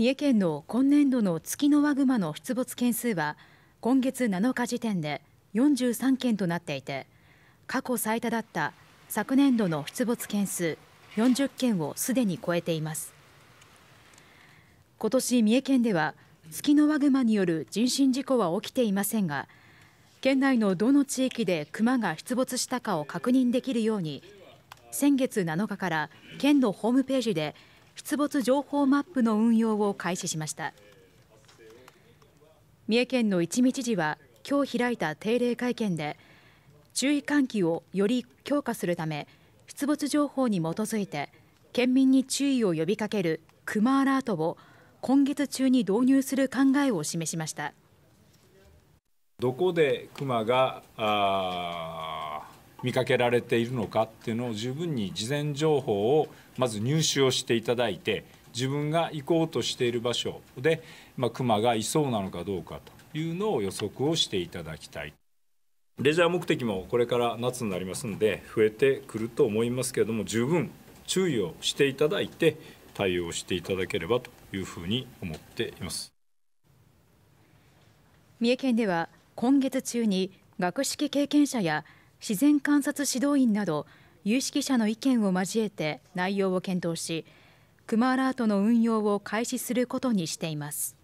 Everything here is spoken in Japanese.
三重県の今年度のツキノワグマの出没件数は今月7日時点で43件となっていて過去最多だった昨年度の出没件数40件をすでに超えています今年三重県ではツキノワグマによる人身事故は起きていませんが県内のどの地域でクマが出没したかを確認できるように先月7日から県のホームページで「出没情報マップの運用を開始しました三重県の一見知事は今日開いた定例会見で注意喚起をより強化するため出没情報に基づいて県民に注意を呼びかけるクマアラートを今月中に導入する考えを示しましたどこでクマが見かけられているのかっていうのを十分に事前情報をまず入手をしていただいて自分が行こうとしている場所で、まあ、クマがいそうなのかどうかというのを予測をしていただきたい。レジャー目的もこれから夏になりますので増えてくると思いますけれども十分注意をしていただいて対応していただければというふうに思っています三重県では今月中に学識経験者や自然観察指導員など有識者の意見を交えて内容を検討しクマアラートの運用を開始することにしています。